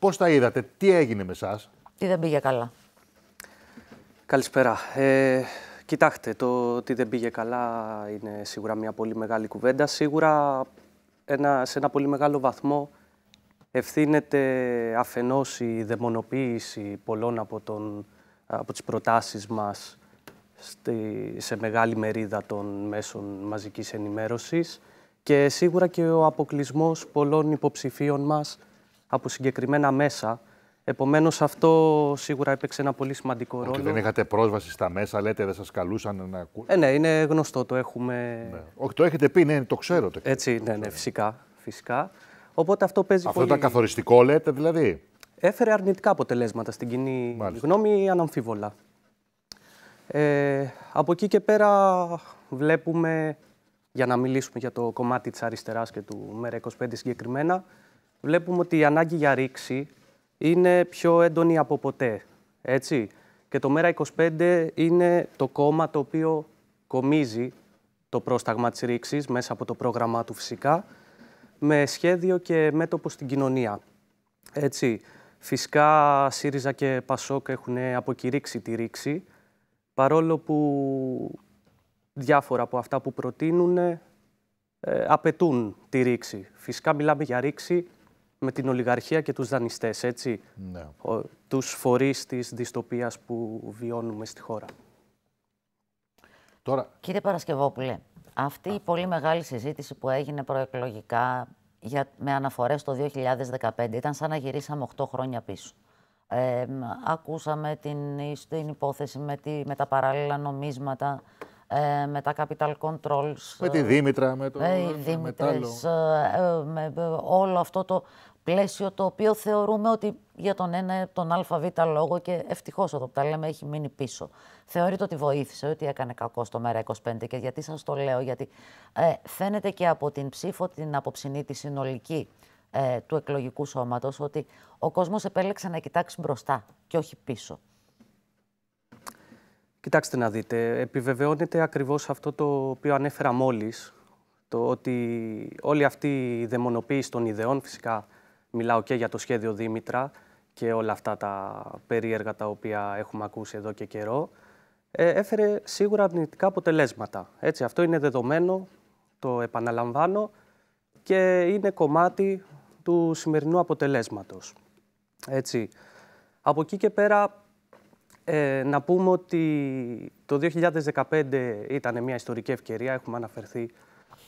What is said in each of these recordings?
Πώς τα είδατε, τι έγινε με εσάς. Τι δεν πήγε καλά. Καλησπέρα. Ε, κοιτάξτε, το ότι δεν πήγε καλά είναι σίγουρα μια πολύ μεγάλη κουβέντα. Σίγουρα ένα, σε ένα πολύ μεγάλο βαθμό ευθύνεται αφενός η δαιμονοποίηση πολλών από, τον, από τις προτάσεις μας στη, σε μεγάλη μερίδα των μέσων μαζικής ενημέρωσης και σίγουρα και ο αποκλεισμός πολλών υποψηφίων μας από συγκεκριμένα μέσα. Επομένως αυτό σίγουρα έπαιξε ένα πολύ σημαντικό ρόλο. Όχι, δεν είχατε πρόσβαση στα μέσα, λέτε δεν σας καλούσαν να ακούσετε. Ε, ναι, είναι γνωστό, το έχουμε... Ναι. Όχι, το έχετε πει, ναι, το ξέρω. Έτσι, ναι, ναι, ναι, φυσικά, φυσικά. Οπότε αυτό παίζει Αυτό πολύ... ήταν καθοριστικό, λέτε δηλαδή. Έφερε αρνητικά αποτελέσματα στην κοινή Μάλιστα. γνώμη, αναμφίβολα. Ε, από εκεί και πέρα βλέπουμε, για να μιλήσουμε για το κομμάτι της αριστεράς και του ΜΕΡΑ25 συγκεκριμένα, βλέπουμε ότι η ανάγκη για ρήξη είναι πιο έντονη από ποτέ. Έτσι. Και το ΜΕΡΑ25 είναι το κόμμα το οποίο κομίζει το πρόσταγμα της ρήξης μέσα από το πρόγραμμά του φυσικά, με σχέδιο και μέτωπο στην κοινωνία. Έτσι. Φυσικά, ΣΥΡΙΖΑ και ΠΑΣΟΚ έχουν αποκηρύξει τη ρήξη, παρόλο που διάφορα από αυτά που προτείνουν ε, απαιτούν τη ρήξη. Φυσικά μιλάμε για ρήξη με την ολιγαρχία και τους δανειστές, έτσι. Ναι. Ο, τους φορείς της δυστοπίας που βιώνουμε στη χώρα. Τώρα... Κύριε Παρασκευόπουλε, αυτή η πολύ μεγάλη συζήτηση που έγινε προεκλογικά για, με αναφορές το 2015 ήταν σαν να γυρίσαμε 8 χρόνια πίσω. Ε, ακούσαμε την, την υπόθεση με, τη, με τα παράλληλα νομίσματα, ε, με τα capital controls. Με τη ε, Δήμητρα, με το ε, ε Δήμητρες, με όλο αυτό το πλαίσιο το οποίο θεωρούμε ότι για τον ένα τον ΑΒ λόγο και ευτυχώς εδώ που τα λέμε έχει μείνει πίσω. Θεωρείται ότι βοήθησε, ότι έκανε κακό στο μέρα 25 και γιατί σας το λέω, γιατί φαίνεται και από την ψήφο την αποψινή τη συνολική του εκλογικού σώματος ότι ο κόσμος επέλεξε να κοιτάξει μπροστά και όχι πίσω. Κοιτάξτε να δείτε, επιβεβαιώνεται ακριβώς αυτό το οποίο ανέφερα μόλις, το ότι όλη αυτή η δαιμονοποίηση των ιδεών, φυσικά μιλάω και για το σχέδιο Δήμητρα και όλα αυτά τα περίεργα τα οποία έχουμε ακούσει εδώ και καιρό, ε, έφερε σίγουρα αρνητικά αποτελέσματα. Έτσι, αυτό είναι δεδομένο, το επαναλαμβάνω, και είναι κομμάτι του σημερινού αποτελέσματος. Έτσι. Από εκεί και πέρα ε, να πούμε ότι το 2015 ήταν μια ιστορική ευκαιρία, έχουμε αναφερθεί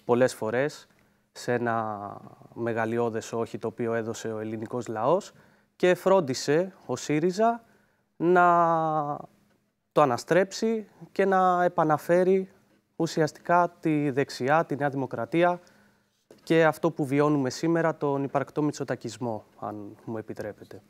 πολλές φορές σε ένα μεγαλειώδες όχι το οποίο έδωσε ο ελληνικός λαός και φρόντισε ο ΣΥΡΙΖΑ να το αναστρέψει και να επαναφέρει ουσιαστικά τη δεξιά, τη Νέα Δημοκρατία και αυτό που βιώνουμε σήμερα, τον υπαρκτό μητσοτακισμό, αν μου επιτρέπετε.